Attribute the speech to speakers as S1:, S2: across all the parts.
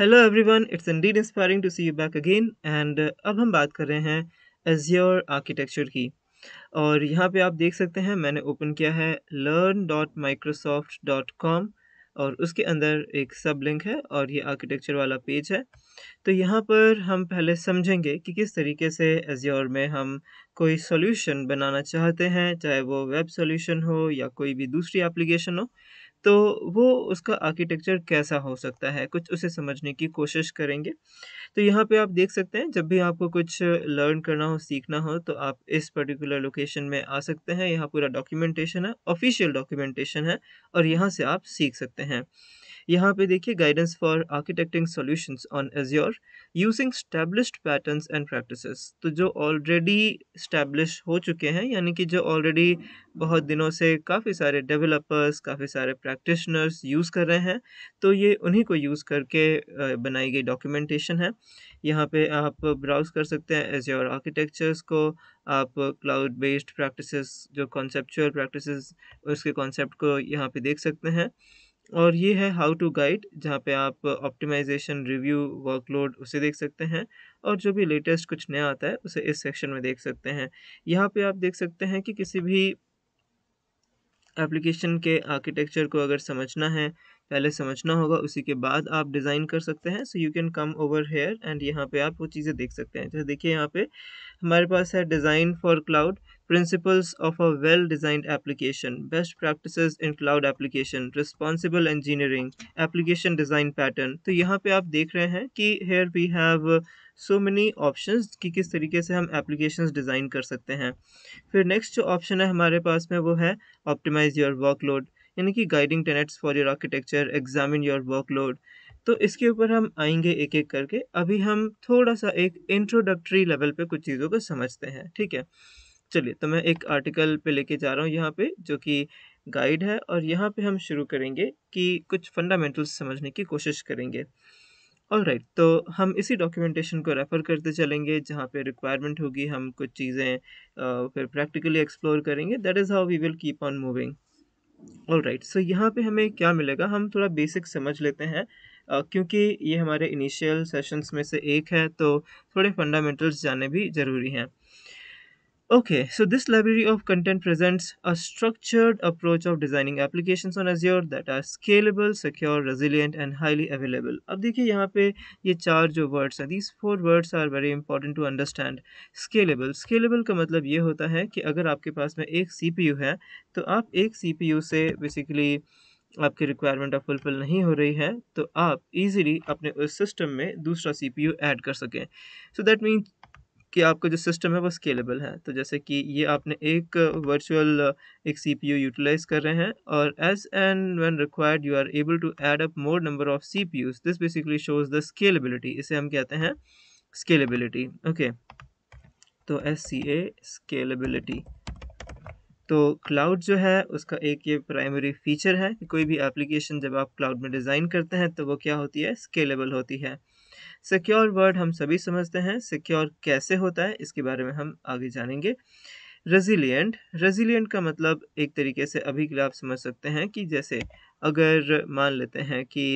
S1: Hello everyone it's indeed inspiring to see you back again and अब हम बात कर रहे हैं एजियोर आर्किटेक्चर की और यहाँ पे आप देख सकते हैं मैंने ओपन किया है learn dot Microsoft dot com और उसके अंदर एक सब लिंक है और ये आर्किटेक्चर वाला पेज है तो यहाँ पर हम पहले समझेंगे कि किस तरीके से एज्योर में हम कोई सॉल्यूशन बनाना चाहते हैं चाहे वो वेब सॉल्यूशन हो या कोई भी दूसरी एप्लीकेशन हो तो वो उसका आर्किटेक्चर कैसा हो सकता है कुछ उसे समझने की कोशिश करेंगे तो यहाँ पे आप देख सकते हैं जब भी आपको कुछ लर्न करना हो सीखना हो तो आप इस पर्टिकुलर लोकेशन में आ सकते हैं यहाँ पूरा डॉक्यूमेंटेशन है ऑफिशियल डॉक्यूमेंटेशन है और यहाँ से आप सीख सकते हैं यहाँ पे देखिए guidance for architecting solutions on Azure using established patterns and practices तो जो ऑलरेडी स्टैब्लिश हो चुके हैं यानी कि जो ऑलरेडी बहुत दिनों से काफ़ी सारे डेवलपर्स काफ़ी सारे प्रैक्टिशनर्स यूज़ कर रहे हैं तो ये उन्हीं को यूज़ करके बनाई गई डॉक्यूमेंटेशन है यहाँ पे आप ब्राउज़ कर सकते हैं एज योर आर्किटेक्चर्स को आप क्लाउड बेस्ड प्रैक्टिसेस जो कॉन्सेपचुअल प्रैक्टिसेस उसके कॉन्सेप्ट को यहाँ पे देख सकते हैं और ये है हाउ टू गाइड जहाँ पे आप ऑप्टिमाइजेशन रिव्यू वर्कलोड उसे देख सकते हैं और जो भी लेटेस्ट कुछ नया आता है उसे इस सेक्शन में देख सकते हैं यहाँ पे आप देख सकते हैं कि किसी भी एप्लीकेशन के आर्किटेक्चर को अगर समझना है पहले समझना होगा उसी के बाद आप डिज़ाइन कर सकते हैं so you can come over here and यहाँ पे आप वो चीज़ें देख सकते हैं जैसे देखिए यहाँ पे हमारे पास है design for cloud principles of a well designed application best practice in cloud application responsible engineering application design pattern तो यहाँ पे आप देख रहे हैं कि here we have so many option कि किस तरीके से हम एप्लीकेशन डिज़ाइन कर सकते हैं फिर नेक्स्ट जो ऑप्शन है हमारे पास में वो है ऑप्टिमाइज योर वर्कलोड यानी कि guiding tenets for your architecture examine your workload तो इसके ऊपर हम आएंगे एक एक करके अभी हम थोड़ा सा एक इंट्रोडक्टरी लेवल पे कुछ चीज़ों को समझते हैं ठीक है चलिए तो मैं एक आर्टिकल पे लेके जा रहा हूँ यहाँ पे जो कि गाइड है और यहाँ पे हम शुरू करेंगे कि कुछ फंडामेंटल्स समझने की कोशिश करेंगे और राइट right, तो हम इसी डॉक्यूमेंटेशन को रेफ़र करते चलेंगे जहाँ पे रिक्वायरमेंट होगी हम कुछ चीज़ें फिर प्रैक्टिकली एक्सप्लोर करेंगे that is how we will keep on moving all right so यहाँ पे हमें क्या मिलेगा हम थोड़ा बेसिक समझ लेते हैं uh, क्योंकि ये हमारे इनिशियल सेशंस में से एक है तो थोड़े फंडामेंटल्स जानने भी ज़रूरी हैं Okay, so this library of content presents a structured approach of designing applications on Azure that are scalable, secure, resilient, and highly available. अब देखिए यहाँ पे ये चार जो words हैं, these four words are very important to understand. Scalable, scalable का मतलब ये होता है कि अगर आपके पास में एक CPU है, तो आप एक CPU से basically आपके requirement अब fulfill नहीं हो रही है तो आप easily अपने उस system में दूसरा CPU add कर सकें So that means कि आपका जो सिस्टम है वो स्केलेबल है तो जैसे कि ये आपने एक वर्चुअल एक सीपीयू यूटिलाइज कर रहे हैं और as and when required you are able to add up more number of CPUs this basically shows the scalability इसे हम कहते हैं स्केलेबिलिटी ओके तो एस सी ए स्केलेबिलिटी तो क्लाउड जो है उसका एक ये प्राइमरी फीचर है कि कोई भी एप्लीकेशन जब आप क्लाउड में डिज़ाइन करते हैं तो वो क्या होती है स्केलेबल होती है सिक्योर वर्ड हम सभी समझते हैं सिक्योर कैसे होता है इसके बारे में हम आगे जानेंगे रेजिलियंट रेजिलियंट का मतलब एक तरीके से अभी के लिए आप समझ सकते हैं कि जैसे अगर मान लेते हैं कि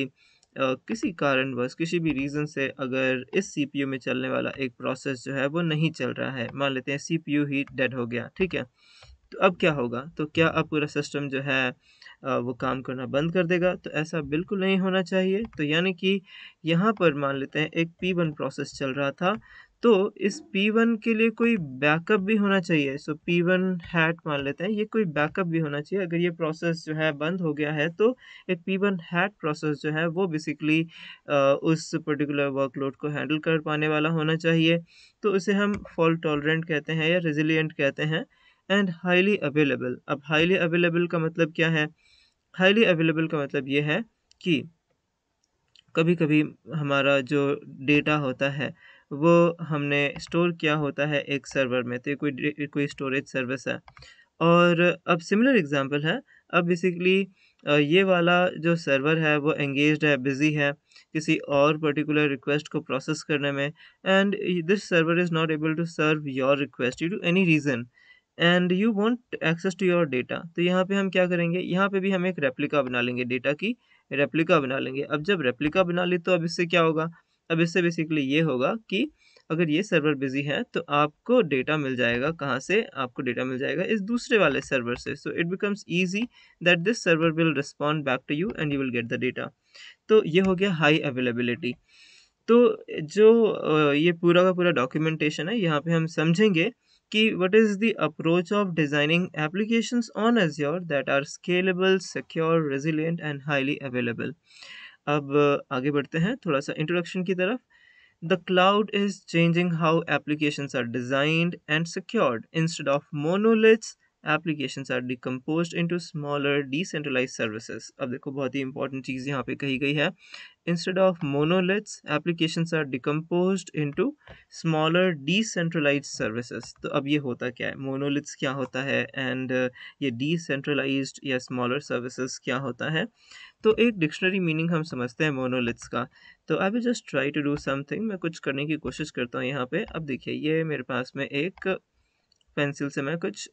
S1: आ, किसी कारणवश किसी भी रीज़न से अगर इस सीपीयू में चलने वाला एक प्रोसेस जो है वो नहीं चल रहा है मान लेते हैं सीपीयू ही डेड हो गया ठीक है तो अब क्या होगा तो क्या अब पूरा सिस्टम जो है वो काम करना बंद कर देगा तो ऐसा बिल्कुल नहीं होना चाहिए तो यानी कि यहाँ पर मान लेते हैं एक पी वन प्रोसेस चल रहा था तो इस पी वन के लिए कोई बैकअप भी होना चाहिए सो पी वन हैट मान लेते हैं ये कोई बैकअप भी होना चाहिए अगर ये प्रोसेस जो है बंद हो गया है तो एक पी वन हैट प्रोसेस जो है वो बेसिकली उस पर्टिकुलर वर्कलोड को हैंडल कर पाने वाला होना चाहिए तो उसे हम फॉल्ट टॉलरेंट कहते हैं या रेजिलियंट कहते हैं एंड हाईली अवेलेबल अब हाईली अवेलेबल का मतलब क्या है हाईली अवेलेबल का मतलब ये है कि कभी कभी हमारा जो डेटा होता है वो हमने स्टोर किया होता है एक सर्वर में तो कोई कोई स्टोरेज सर्विस है और अब सिमिलर एग्जांपल है अब बेसिकली ये वाला जो सर्वर है वो एंगेज है बिज़ी है किसी और पर्टिकुलर रिक्वेस्ट को प्रोसेस करने में and this server is not able to serve your request you to any reason and you want access to your data तो यहाँ पे हम क्या करेंगे यहाँ पे भी हम एक रेप्लिका बना लेंगे डेटा की रेप्लिका बना लेंगे अब जब रेप्लिका बना ली तो अब इससे क्या होगा अब इससे बेसिकली ये होगा कि अगर ये सर्वर बिजी है तो आपको डेटा मिल जाएगा कहाँ से आपको डेटा मिल जाएगा इस दूसरे वाले सर्वर से so it becomes easy that this server will respond back to you and you will get the data तो ये हो गया हाई अवेलेबिलिटी तो जो ये पूरा का पूरा डॉक्यूमेंटेशन है यहाँ पे हम समझेंगे what is the approach of designing applications on azure that are scalable secure resilient and highly available अब uh, आगे बढ़ते हैं थोड़ा सा इंट्रोडक्शन की तरफ The cloud is changing how applications are designed and secured. Instead of monoliths, application are decompose into smaller decentralize services अब देखो बहुत ही इंपॉर्टेंट चीज़ यहाँ पे कही गई है instead of monoliths application are decompose into smaller decentralize services तो अब ये होता क्या है मोनोलिट्स क्या होता है एंड uh, ये डिसेंट्रलाइज या स्मॉलर सर्विसेज क्या होता है तो एक डिक्शनरी मीनिंग हम समझते हैं मोनोलिट्स का तो I will just try to do something मैं कुछ करने की कोशिश करता हूँ यहाँ पे अब देखिए ये मेरे पास में एक पेंसिल से मैं कुछ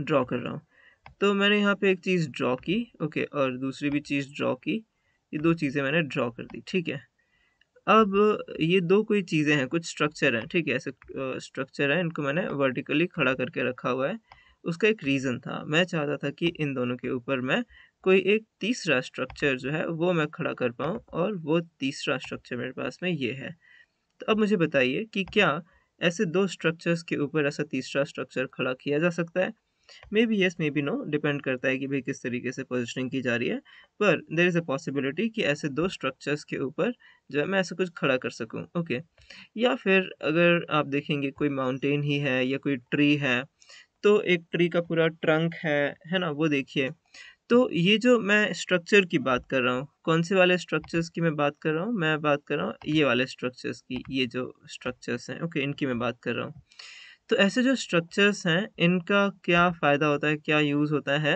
S1: ड्रॉ कर रहा हूँ तो मैंने यहाँ पे एक चीज़ ड्रॉ की ओके और दूसरी भी चीज़ ड्रॉ की ये दो चीज़ें मैंने ड्रॉ कर दी ठीक है अब ये दो कोई चीज़ें हैं कुछ स्ट्रक्चर हैं ठीक है ऐसे स्ट्रक्चर हैं इनको मैंने वर्टिकली खड़ा करके रखा हुआ है उसका एक रीज़न था मैं चाहता था कि इन दोनों के ऊपर मैं कोई एक तीसरा स्ट्रक्चर जो है वो मैं खड़ा कर पाऊँ और वो तीसरा स्ट्रक्चर मेरे पास में ये है तो अब मुझे बताइए कि क्या ऐसे दो स्ट्रक्चर्स के ऊपर ऐसा तीसरा स्ट्रक्चर खड़ा किया जा सकता है maybe yes maybe no depend करता है कि भाई किस तरीके से पोजिशनिंग की जा रही है पर देर इज़ अ पॉसिबिलिटी कि ऐसे दो स्ट्रक्चर्स के ऊपर जो है मैं ऐसा कुछ खड़ा कर सकूँ ओके okay. या फिर अगर आप देखेंगे कोई माउंटेन ही है या कोई ट्री है तो एक ट्री का पूरा ट्रंक है है ना वो देखिए तो ये जो मैं स्ट्रक्चर की बात कर रहा हूँ कौन से वाले स्ट्रक्चर्स की मैं बात कर रहा हूँ मैं बात कर रहा हूँ ये वाले स्ट्रक्चर्स की ये जो स्ट्रक्चर्स हैं ओके इनकी मैं बात कर रहा हूँ तो ऐसे जो स्ट्रक्चर्स हैं इनका क्या फ़ायदा होता है क्या यूज़ होता है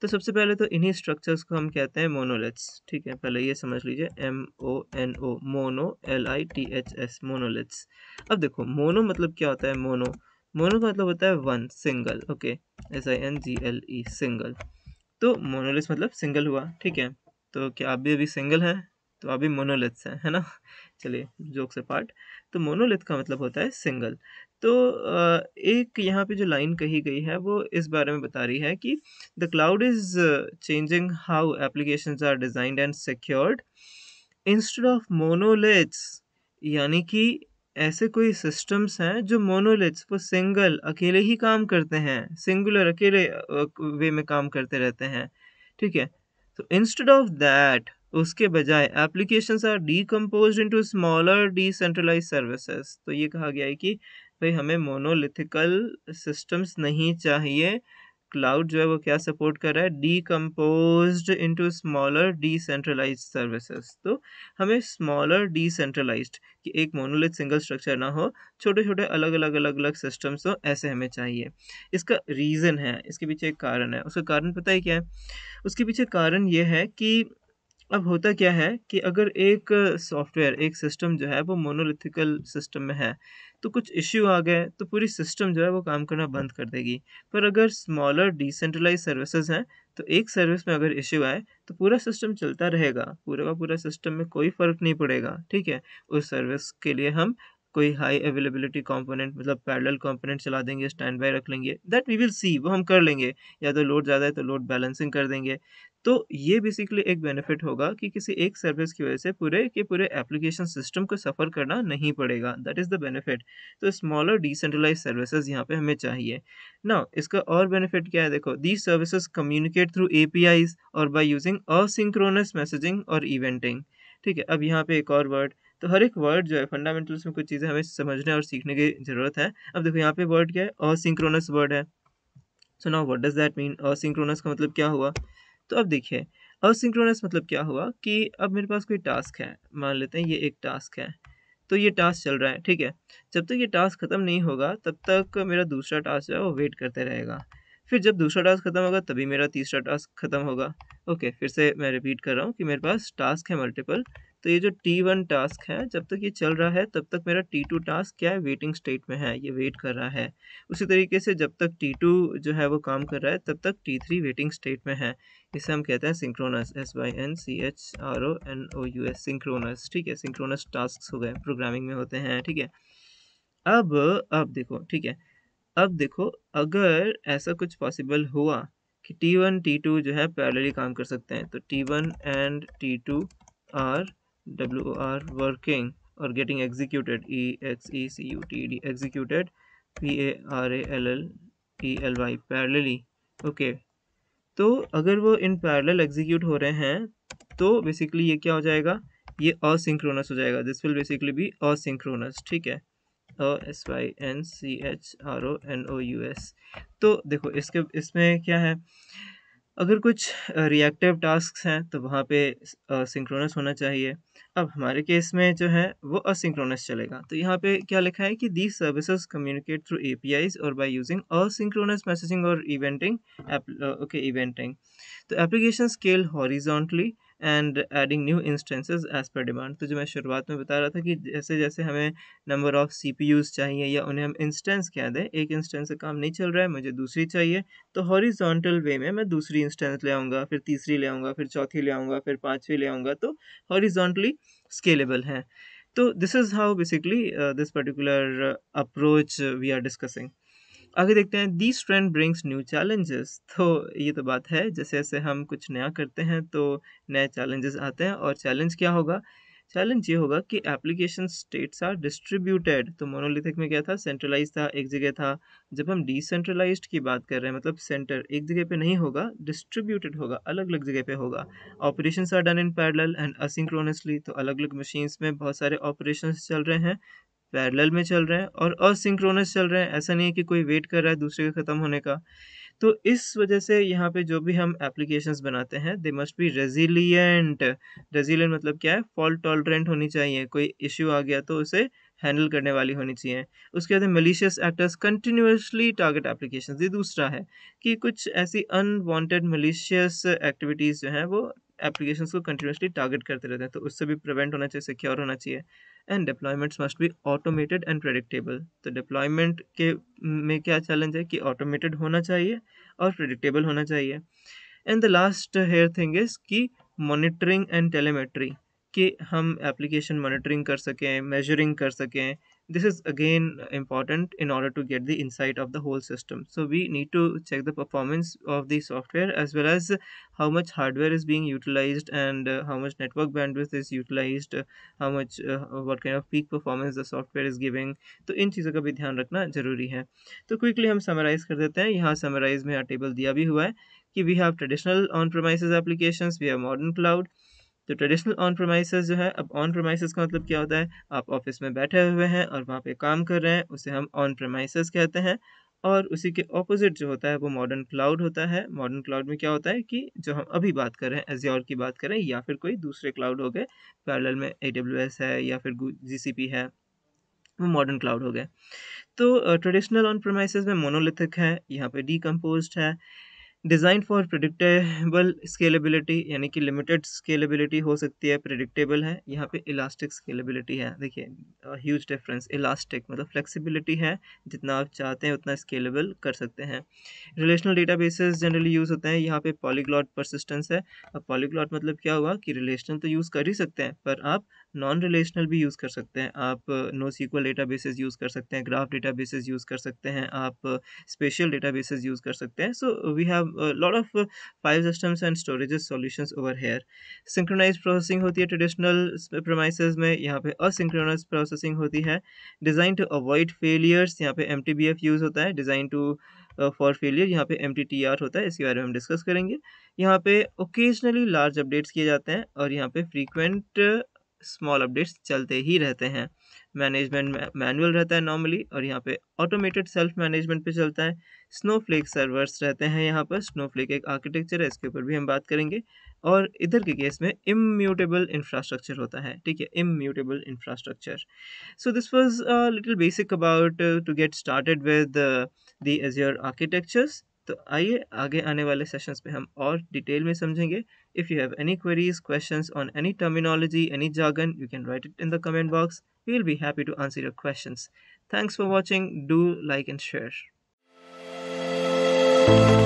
S1: तो सबसे पहले तो इन्हीं स्ट्रक्चर्स को हम कहते हैं मोनोलिथ्स ठीक है पहले ये समझ लीजिए M O N O mono L I T H S monoliths अब देखो मोनो मतलब क्या होता है मोनो मोनो का मतलब होता है one single okay S I N G L E single तो मोनोलिथ्स मतलब सिंगल हुआ ठीक है तो क्या आप भी अभी सिंगल हैं तो अभी मोनोलिथ्स हैं है ना चलिए जोक से पार्ट तो मोनोलिथ का मतलब होता है सिंगल तो एक यहाँ पे जो लाइन कही गई है वो इस बारे में बता रही है कि the cloud is changing how application are designed and secured instead of monoliths यानी कि ऐसे कोई सिस्टम्स हैं जो मोनोलेट्स वो सिंगल अकेले ही काम करते हैं सिंगुलर अकेले वे में काम करते रहते हैं ठीक है तो इंस्टेड ऑफ दैट उसके बजाय applications are decompose into smaller decentralized services तो ये कहा गया है कि पे हमें मोनोलिथिकल सिस्टम्स नहीं चाहिए क्लाउड जो है वो क्या सपोर्ट कर रहा है decompose into smaller decentralize services तो हमें स्मॉलर डिसेंट्रलाइज कि एक मोनोलिथ सिंगल स्ट्रक्चर ना हो छोटे छोटे अलग अलग अलग अलग सिस्टम्स हो ऐसे हमें चाहिए इसका रीज़न है इसके पीछे एक कारण है उसका कारण पता ही क्या है उसके पीछे कारण ये है कि अब होता क्या है कि अगर एक सॉफ्टवेयर एक सिस्टम जो है वो मोनोलिथिकल सिस्टम में है तो कुछ इश्यू आ गए तो पूरी सिस्टम जो है वो काम करना बंद कर देगी पर अगर स्मॉलर डिसेंट्रलाइज सर्विसेज हैं तो एक सर्विस में अगर इश्यू आए तो पूरा सिस्टम चलता रहेगा पूरा का पूरा सिस्टम में कोई फ़र्क नहीं पड़ेगा ठीक है उस सर्विस के लिए हम कोई हाई अवेलेबिलिटी कंपोनेंट मतलब पैरेलल कंपोनेंट चला देंगे स्टैंड बाय रख लेंगे दैट वी विल सी वो हम कर लेंगे या तो लोड ज़्यादा है तो लोड बैलेंसिंग कर देंगे तो ये बेसिकली एक बेनिफिट होगा कि किसी एक सर्विस की वजह से पूरे के पूरे एप्लीकेशन सिस्टम को सफ़र करना नहीं पड़ेगा दैट इज़ द बेनिफिट तो स्मॉलर डिसेंट्रलाइज सर्विसेज यहाँ पे हमें चाहिए ना इसका और बेनिफिट क्या है देखो these services communicate through a or by using asynchronous messaging और इवेंटिंग ठीक है अब यहाँ पे एक और वर्ड तो हर एक वर्ड जो है फंडामेंटल्स में कुछ चीज़ें हमें समझने और सीखने की ज़रूरत है अब देखो यहाँ पे वर्ड क्या है असिंक्रोनस वर्ड है so now what does that mean asynchronous का मतलब क्या हुआ तो अब देखिए असिंक्रोनस मतलब क्या हुआ कि अब मेरे पास कोई टास्क है मान लेते हैं ये एक टास्क है तो ये टास्क चल रहा है ठीक है जब तक ये टास्क ख़त्म नहीं होगा तब तक मेरा दूसरा टास्क जो है वो वेट करते रहेगा फिर जब दूसरा टास्क खत्म होगा तभी मेरा तीसरा टास्क खत्म होगा ओके फिर से मैं रिपीट कर रहा हूँ कि मेरे पास टास्क है मल्टीपल तो ये जो टी वन टास्क है जब तक ये चल रहा है तब तक मेरा टी टू टास्क क्या है वेटिंग स्टेट में है ये वेट कर रहा है उसी तरीके से जब तक टी टू जो है वो काम कर रहा है तब तक टी थ्री वेटिंग स्टेट में है इसे हम कहते हैं synchronous S Y N C H R O N O U S synchronous ठीक है सिंक्रोनस टास्क हो गए प्रोग्रामिंग में होते हैं ठीक है अब अब देखो ठीक है अब देखो अगर ऐसा कुछ पॉसिबल हुआ कि टी वन टी टू जो है पैरेलली काम कर सकते हैं तो T one and T two are w r working or getting executed e x e c u t d executed p a r a l l e l y parallelly okay okay. तो अगर वो in parallel execute हो रहे हैं तो basically ये क्या हो जाएगा ये असिंक्रोनस हो जाएगा this will basically be asynchronous ठीक है A S Y N C H R O N O U S तो देखो इसके इसमें क्या है uh, अगर कुछ रिएक्टिव टास्क हैं तो वहाँ पे सिंक्रोनस होना चाहिए अब हमारे केस में जो है वो असिंक्रोनस चलेगा तो यहाँ पे क्या लिखा है कि these services communicate through a or by using asynchronous messaging और इवेंटिंग ओके इवेंटिंग तो application scale horizontally and adding new instances as per demand तो जो मैं शुरुआत में बता रहा था कि जैसे जैसे हमें नंबर ऑफ़ सी चाहिए या उन्हें हम इंस्टेंस क्या दें एक इंस्टेंस से काम नहीं चल रहा है मुझे दूसरी चाहिए तो हॉरिजॉन्टल वे में मैं दूसरी इंस्टेंस ले आऊँगा फिर तीसरी ले आऊँगा फिर चौथी ले आऊँगा फिर पाँचवीं ले आऊँगा तो हॉरिजॉन्टली स्केलेबल है तो this is how basically this particular approach we are discussing आगे देखते हैं this trend brings new challenges तो ये तो बात है जैसे जैसे हम कुछ नया करते हैं तो नए चैलेंजेस आते हैं और चैलेंज क्या होगा चैलेंज ये होगा कि एप्लीकेशन स्टेट्स आर डिस्ट्रीब्यूटेड तो मोनोलिथिक में क्या था सेंट्रलाइज था एक जगह था जब हम डिसेंट्रलाइज की बात कर रहे हैं मतलब सेंटर एक जगह पे नहीं होगा डिस्ट्रीब्यूटेड होगा अलग अलग जगह पे होगा operations are done in parallel and asynchronously तो अलग अलग मशीन्स में बहुत सारे ऑपरेशन चल रहे हैं पैरेलल में चल रहे हैं और असिंक्रोनस चल रहे हैं ऐसा नहीं है कि कोई वेट कर रहा है दूसरे के ख़त्म होने का तो इस वजह से यहाँ पे जो भी हम एप्लीकेशंस बनाते हैं they must be resilient resilient मतलब क्या है फॉल्ट टॉलरेंट होनी चाहिए कोई इश्यू आ गया तो उसे हैंडल करने वाली होनी चाहिए उसके बाद malicious actors continuously target application ये दूसरा है कि कुछ ऐसी अनवांटेड मलिशियस एक्टिविटीज़ जो हैं वो एप्लीकेशन को कंटिन्यूसली टारगेट करते रहते हैं तो उससे भी प्रिवेंट होना चाहिए सिक्योर होना चाहिए and deployments must be automated and predictable तो डिप्लॉयमेंट के में क्या चैलेंज है कि ऑटोमेटेड होना चाहिए और प्रेडिक्टेबल होना चाहिए and the last here thing is कि मॉनिटरिंग एंड टेलीमेट्री कि हम एप्लीकेशन मॉनिटरिंग कर सकें मेजरिंग कर सकें this is again important in order to get the insight of the whole system so we need to check the performance of the software as well as how much hardware is being utilized and uh, how much network bandwidth is utilized uh, how much uh, what kind of peak performance the software is giving So in चीज़ों का भी ध्यान रखना जरूरी है तो quickly हम summarize कर देते हैं यहाँ summarize में यहाँ table दिया भी हुआ है कि we have traditional on-premises applications, we have modern cloud. तो ट्रेडिशनल ऑन प्रोमाइसेस जो है अब ऑन प्रोमाइसेस का मतलब क्या होता है आप ऑफिस में बैठे हुए हैं और वहाँ पे काम कर रहे हैं उसे हम ऑन प्रोमाइसेस कहते हैं और उसी के ऑपोजिट जो होता है वो मॉडर्न क्लाउड होता है मॉडर्न क्लाउड में क्या होता है कि जो हम अभी बात कर रहे हैं एजियोर की बात करें या फिर कोई दूसरे क्लाउड हो गए पैरल में ए है या फिर जी है वो मॉडर्न क्लाउड हो गए तो ट्रेडिशनल ऑन प्रोमाइसेस में मोनोलिथिक है यहाँ पर डीकम्पोज है डिज़ाइन फॉर प्रडिक्टेबल स्केलेबिलिटी यानी कि लिमिटेड स्केलेबिलिटी हो सकती है प्रडिक्टेबल है यहाँ पे इलास्टिक स्केलेबिलिटी है देखिए ह्यूज डिफरेंस इलास्टिक मतलब फ्लेक्सिबिलिटी है जितना आप चाहते हैं उतना स्केलेबल कर सकते हैं रिलेशनल डेटाबेसेस जनरली यूज़ होते हैं यहाँ पे पॉलीग्लॉट परसिस्टेंस है अब पॉलीग्लॉट मतलब क्या हुआ कि रिलेशनल तो यूज़ कर ही सकते हैं पर आप नॉन रिलेशनल भी यूज़ कर सकते हैं आप NoSQL databases use कर सकते हैं ग्राफ डेटा बेसेज यूज़ कर सकते हैं आप स्पेशल डेटा बेसेज यूज़ कर सकते हैं so we have a lot of uh, file systems and storages solutions over here synchronized processing hoti hai traditional premises mein yahan pe asynchronous processing hoti hai designed to avoid failures yahan pe MTBF use hota hai designed to for uh, failure यहाँ पे M होता है इसके बारे में हम discuss करेंगे यहाँ पे ओकेजनली लार्ज अपडेट्स किए जाते हैं और यहाँ पे फ्रीक्वेंट स्मॉल अपडेट्स चलते ही रहते हैं मैनेजमेंट मैनुअल रहता है नॉर्मली और यहाँ पे ऑटोमेटेड सेल्फ मैनेजमेंट पे चलता है स्नोफ्लेक सर्वर्स रहते हैं यहाँ पर स्नोफ्लेक एक आर्किटेक्चर है इसके ऊपर भी हम बात करेंगे और इधर के केस में इम्यूटेबल इंफ्रास्ट्रक्चर होता है ठीक है immutable infrastructure so this was little basic about to get started with the Azure architectures तो आइए आगे आने वाले सेशंस पे हम और डिटेल में समझेंगे if you have any queries questions on any terminology any jargon you can write it in the comment box we will be happy to answer your questions thanks for watching do like and share Thank you.